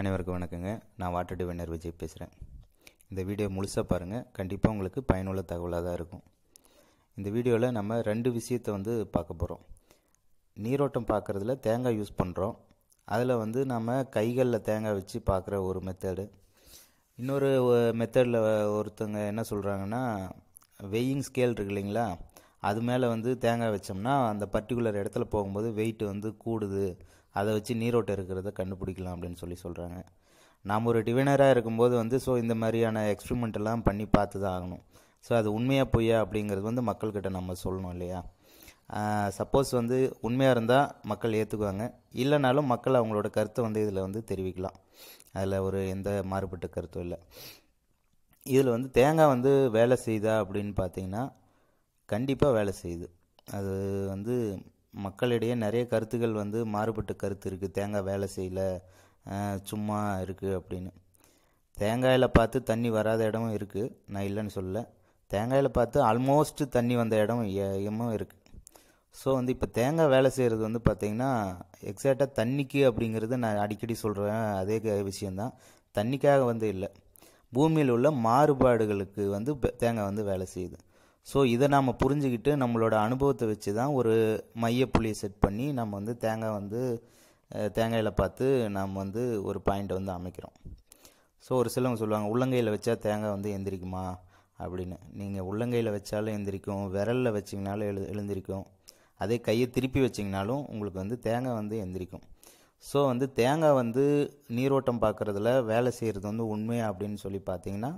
அனைவருக்கும் வணக்கங்க நான் வாட்டர் டிவைனர் விஜய் பேசுகிறேன் இந்த வீடியோ முழுசாக பாருங்கள் கண்டிப்பாக உங்களுக்கு பயனுள்ள தகவலாக தான் இருக்கும் இந்த வீடியோவில் நம்ம ரெண்டு விஷயத்தை வந்து பார்க்க போகிறோம் நீரோட்டம் பார்க்குறதுல தேங்காய் யூஸ் பண்ணுறோம் அதில் வந்து நம்ம கைகளில் தேங்காய் வச்சு பார்க்குற ஒரு மெத்தடு இன்னொரு மெத்தடில் ஒருத்தங்க என்ன சொல்கிறாங்கன்னா வெயிங் ஸ்கேல் இருக்கு இல்லைங்களா அது மேலே வந்து தேங்காய் வச்சோம்னா அந்த பர்டிகுலர் இடத்துல போகும்போது வெயிட் வந்து கூடுது அதை வச்சு நீரோட்டம் இருக்கிறத கண்டுபிடிக்கலாம் அப்படின்னு சொல்லி சொல்கிறாங்க நாம் ஒரு டிவைனராக இருக்கும்போது வந்து ஸோ இந்த மாதிரியான எக்ஸ்பிரிமெண்ட் எல்லாம் பண்ணி பார்த்து தான் ஆகணும் ஸோ அது உண்மையாக பொய்யா அப்படிங்கிறது வந்து மக்கள்கிட்ட நம்ம சொல்லணும் இல்லையா சப்போஸ் வந்து உண்மையாக இருந்தால் மக்கள் ஏற்றுக்குவாங்க இல்லைனாலும் மக்கள் அவங்களோட கருத்தை வந்து இதில் வந்து தெரிவிக்கலாம் அதில் ஒரு எந்த மாறுபட்ட கருத்தும் இல்லை இதில் வந்து தேங்காய் வந்து வேலை செய்தா அப்படின்னு பார்த்தீங்கன்னா கண்டிப்பாக வேலை செய்யுது அது வந்து மக்களிடையே நிறைய கருத்துக்கள் வந்து மாறுபட்ட கருத்து இருக்குது தேங்காய் வேலை செய்யலை சும்மா இருக்குது அப்படின்னு தேங்காயில் பார்த்து தண்ணி வராத இடமும் இருக்குது நான் இல்லைன்னு சொல்லலை தேங்காயில் பார்த்து ஆல்மோஸ்ட் தண்ணி வந்த இடம் இடமும் இருக்குது ஸோ வந்து இப்போ தேங்காய் வேலை செய்கிறது வந்து பார்த்திங்கன்னா எக்ஸாக்டாக தண்ணிக்கு அப்படிங்கிறது நான் அடிக்கடி சொல்கிறேன் அதே விஷயந்தான் தண்ணிக்காக வந்து இல்லை பூமியில் உள்ள மாறுபாடுகளுக்கு வந்து தேங்காய் வந்து வேலை செய்யுது ஸோ இதை நாம் புரிஞ்சுக்கிட்டு நம்மளோட அனுபவத்தை வச்சு தான் ஒரு மையப்புள்ளியை செட் பண்ணி நம்ம வந்து தேங்காய் வந்து தேங்காயில் பார்த்து நாம் வந்து ஒரு பாயிண்ட்டை வந்து அமைக்கிறோம் ஸோ ஒரு சிலவங்க சொல்லுவாங்க உள்ளங்கையில் வச்சா தேங்காய் வந்து எந்திரிக்குமா அப்படின்னு நீங்கள் உள்ளங்கையில் வச்சாலும் எந்திரிக்கும் விரலில் வச்சிங்கனாலும் எழு எழுந்திரிக்கும் அதே கையை திருப்பி வச்சிங்கனாலும் உங்களுக்கு வந்து தேங்காய் வந்து எந்திரிக்கும் ஸோ வந்து தேங்காய் வந்து நீரோட்டம் பார்க்குறதுல வேலை செய்கிறது வந்து உண்மையா அப்படின்னு சொல்லி பார்த்தீங்கன்னா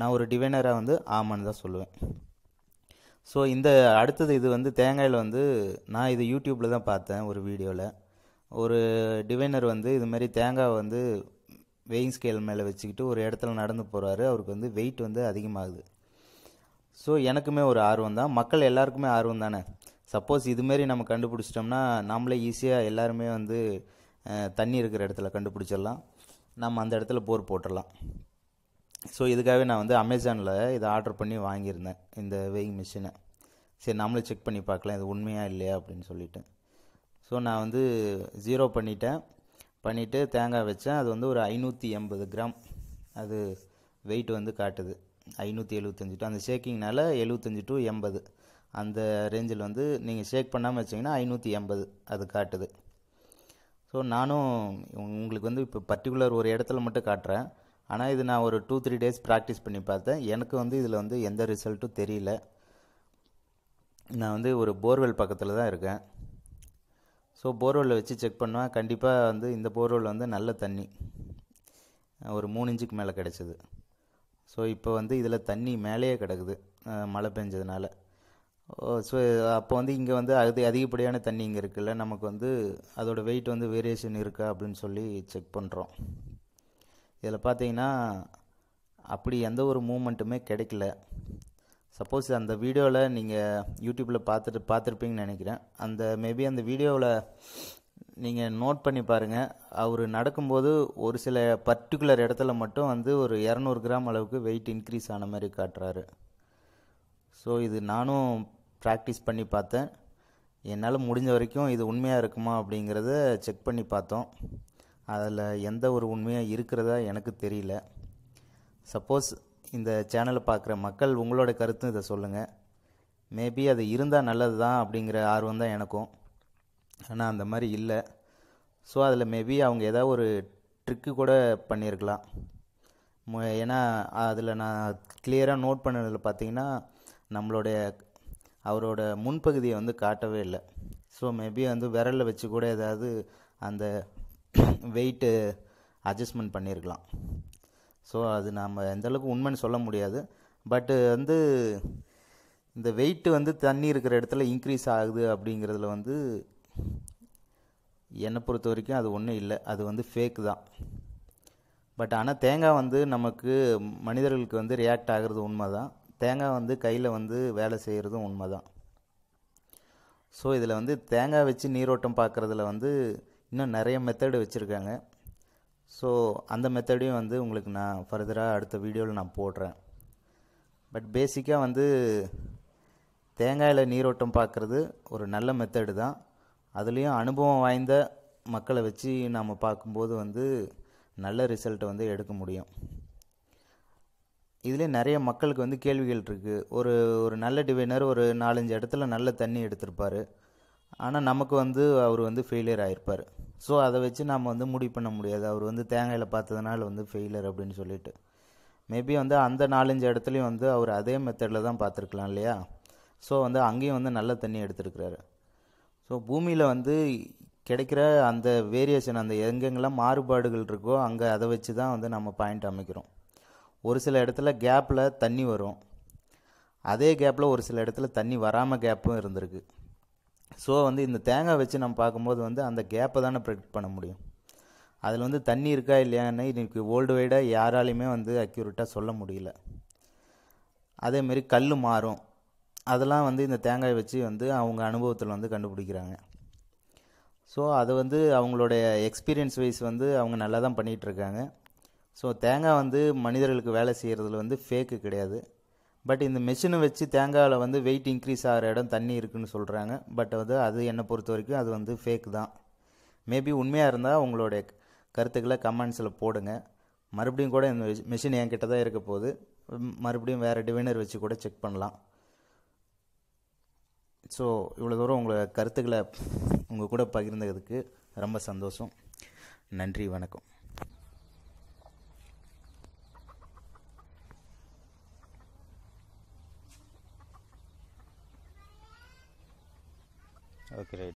நான் ஒரு டிவைனராக வந்து ஆமான்னு தான் சொல்லுவேன் ஸோ இந்த அடுத்தது இது வந்து தேங்காயில் வந்து நான் இது யூடியூப்பில் தான் பார்த்தேன் ஒரு வீடியோவில் ஒரு டிவைனர் வந்து இதுமாரி தேங்காய் வந்து வெயிங் ஸ்கேல் மேலே வச்சுக்கிட்டு ஒரு இடத்துல நடந்து போகிறாரு அவருக்கு வந்து வெயிட் வந்து அதிகமாகுது ஸோ எனக்குமே ஒரு ஆர்வம் தான் மக்கள் எல்லாருக்குமே ஆர்வம் தானே சப்போஸ் இதுமாரி நம்ம கண்டுபிடிச்சிட்டோம்னா நம்மளே ஈஸியாக எல்லாருமே வந்து தண்ணி இருக்கிற இடத்துல கண்டுபிடிச்சிடலாம் நம்ம அந்த இடத்துல போர் போட்டுடலாம் ஸோ இதுக்காகவே நான் வந்து அமேசானில் இதை ஆர்டர் பண்ணி வாங்கியிருந்தேன் இந்த வெயிங் மிஷினை சரி நம்மளும் செக் பண்ணி பார்க்கலாம் இது உண்மையாக இல்லையா அப்படின்னு சொல்லிவிட்டு ஸோ நான் வந்து ஜீரோ பண்ணிட்டேன் பண்ணிவிட்டு தேங்காய் வச்சேன் அது வந்து ஒரு ஐநூற்றி எண்பது கிராம் அது வெயிட் வந்து காட்டுது ஐநூற்றி எழுவத்தஞ்சு டு அந்த ஷேக்கிங்னால எழுபத்தஞ்சு டு எண்பது அந்த ரேஞ்சில் வந்து நீங்கள் ஷேக் பண்ணாமல் வச்சிங்கன்னா ஐநூற்றி எண்பது அது காட்டுது ஸோ நானும் உங்களுக்கு வந்து இப்போ பர்டிகுலர் ஒரு இடத்துல மட்டும் காட்டுறேன் ஆனால் இது நான் ஒரு டூ த்ரீ டேஸ் ப்ராக்டிஸ் பண்ணி பார்த்தேன் எனக்கு வந்து இதில் வந்து எந்த ரிசல்ட்டும் தெரியல நான் வந்து ஒரு போர்வெல் பக்கத்தில் தான் இருக்கேன் ஸோ போர்வெல் வச்சு செக் பண்ணுவேன் கண்டிப்பாக வந்து இந்த போர்வெல் வந்து நல்ல தண்ணி ஒரு மூணு இன்ச்சுக்கு மேலே கிடச்சிது ஸோ இப்போ வந்து இதில் தண்ணி மேலேயே கிடக்குது மழை பெஞ்சதுனால ஸோ அப்போ வந்து இங்கே வந்து அது அதிகப்படியான தண்ணி இங்கே இருக்குல்ல நமக்கு வந்து அதோடய வெயிட் வந்து வேரியேஷன் இருக்கா அப்படின்னு சொல்லி செக் பண்ணுறோம் இதில் பார்த்தீங்கன்னா அப்படி எந்த ஒரு மூமெண்ட்டுமே கிடைக்கல சப்போஸ் அந்த வீடியோவில் நீங்கள் யூடியூப்பில் பார்த்துட்டு பார்த்துருப்பீங்கன்னு நினைக்கிறேன் அந்த மேபி அந்த வீடியோவில் நீங்கள் நோட் பண்ணி பாருங்கள் அவர் நடக்கும்போது ஒரு சில பர்டிகுலர் இடத்துல மட்டும் வந்து ஒரு இரநூறு கிராம் அளவுக்கு வெயிட் இன்க்ரீஸ் ஆன மாதிரி காட்டுறாரு ஸோ இது நானும் ப்ராக்டிஸ் பண்ணி பார்த்தேன் என்னால் முடிஞ்ச வரைக்கும் இது உண்மையாக இருக்குமா அப்படிங்கிறத செக் பண்ணி பார்த்தோம் அதில் எந்த ஒரு உண்மையாக இருக்கிறதா எனக்கு தெரியல சப்போஸ் இந்த சேனலை பார்க்குற மக்கள் உங்களோட கருத்தும் இதை சொல்லுங்கள் மேபி அது இருந்தால் நல்லது தான் அப்படிங்கிற ஆர்வம் தான் எனக்கும் ஆனால் அந்த மாதிரி இல்லை ஸோ அதில் மேபி அவங்க ஏதாவது ஒரு ட்ரிக்கு கூட பண்ணியிருக்கலாம் ஏன்னா அதில் நான் கிளியராக நோட் பண்ணதில் பார்த்தீங்கன்னா நம்மளுடைய அவரோட முன்பகுதியை வந்து காட்டவே இல்லை ஸோ மேபி வந்து விரலில் வச்சு கூட ஏதாவது அந்த வெயிட்டு அட்ஜஸ்ட்மெண்ட் பண்ணியிருக்கலாம் ஸோ அது நாம் எந்தளவுக்கு உண்மைன்னு சொல்ல முடியாது பட்டு வந்து இந்த வெயிட்டு வந்து தண்ணி இருக்கிற இடத்துல இன்க்ரீஸ் ஆகுது அப்படிங்கிறதுல வந்து என்னை பொறுத்த வரைக்கும் அது ஒன்றும் இல்லை அது வந்து ஃபேக்கு தான் பட் ஆனால் தேங்காய் வந்து நமக்கு மனிதர்களுக்கு வந்து ரியாக்ட் ஆகிறது உண்மை தான் தேங்காய் வந்து கையில் வந்து வேலை செய்கிறதும் உண்மை தான் ஸோ இதில் வந்து தேங்காய் வச்சு நீரோட்டம் பார்க்குறதுல வந்து இன்னும் நிறைய மெத்தடு வச்சுருக்காங்க ஸோ அந்த மெத்தடையும் வந்து உங்களுக்கு நான் ஃபர்தராக அடுத்த வீடியோவில் நான் போடுறேன் பட் பேசிக்காக வந்து தேங்காயில் நீரோட்டம் பார்க்குறது ஒரு நல்ல மெத்தடு தான் அதுலேயும் அனுபவம் வாய்ந்த மக்களை வச்சு நாம் பார்க்கும்போது வந்து நல்ல ரிசல்ட்டை வந்து எடுக்க முடியும் இதிலே நிறைய மக்களுக்கு வந்து கேள்விகள் இருக்குது ஒரு ஒரு நல்ல டிவைனர் ஒரு நாலஞ்சு இடத்துல நல்ல தண்ணி எடுத்திருப்பார் ஆனால் நமக்கு வந்து அவர் வந்து ஃபெயிலியர் ஆகிருப்பார் ஸோ அதை வச்சு நாம் வந்து முடிவு பண்ண முடியாது அவர் வந்து தேங்காயில் பார்த்ததுனால வந்து ஃபெயிலர் அப்படின்னு சொல்லிட்டு மேபி வந்து அந்த நாலஞ்சு இடத்துலையும் வந்து அவர் அதே மெத்தடில் தான் பார்த்துருக்கலாம் இல்லையா ஸோ வந்து அங்கேயும் வந்து நல்ல தண்ணி எடுத்துருக்கிறாரு ஸோ பூமியில் வந்து கிடைக்கிற அந்த வேரியேஷன் அந்த எங்கெங்கெல்லாம் மாறுபாடுகள் இருக்கோ அங்கே அதை வச்சு தான் வந்து நம்ம பாயிண்ட் அமைக்கிறோம் ஒரு சில இடத்துல கேப்பில் தண்ணி வரும் அதே கேப்பில் ஒரு சில இடத்துல தண்ணி வராமல் கேப்பும் இருந்திருக்கு ஸோ வந்து இந்த தேங்காய் வச்சு நம்ம பார்க்கும்போது வந்து அந்த கேப்பை தானே ப்ரெடிக்ட் பண்ண முடியும் அதில் வந்து தண்ணி இருக்கா இல்லையான்னு இன்றைக்கி வேர்ல்டு வைடாக யாராலையுமே வந்து அக்யூரேட்டாக சொல்ல முடியல அதேமாரி கல் மாறும் அதெல்லாம் வந்து இந்த தேங்காய் வச்சு வந்து அவங்க அனுபவத்தில் வந்து கண்டுபிடிக்கிறாங்க ஸோ அது வந்து அவங்களுடைய எக்ஸ்பீரியன்ஸ் வைஸ் வந்து அவங்க நல்லா தான் பண்ணிகிட்ருக்காங்க ஸோ தேங்காய் வந்து மனிதர்களுக்கு வேலை செய்கிறதுல வந்து ஃபேக்கு கிடையாது பட் இந்த மிஷினை வச்சு தேங்காயில் வந்து வெயிட் இன்க்ரீஸ் ஆகிற இடம் தண்ணி இருக்குதுன்னு சொல்கிறாங்க பட் அது அது என்னை பொறுத்த வரைக்கும் அது வந்து ஃபேக் தான் மேபி உண்மையாக இருந்தால் உங்களுடைய கருத்துக்களை கமெண்ட்ஸில் போடுங்க மறுபடியும் கூட இந்த மிஷின் என்கிட்ட தான் இருக்க போது மறுபடியும் வேறு டிவைனர் வச்சு கூட செக் பண்ணலாம் ஸோ இவ்வளோ தூரம் உங்களை கருத்துக்களை உங்கள் கூட பகிர்ந்ததுக்கு ரொம்ப சந்தோஷம் நன்றி வணக்கம் Okay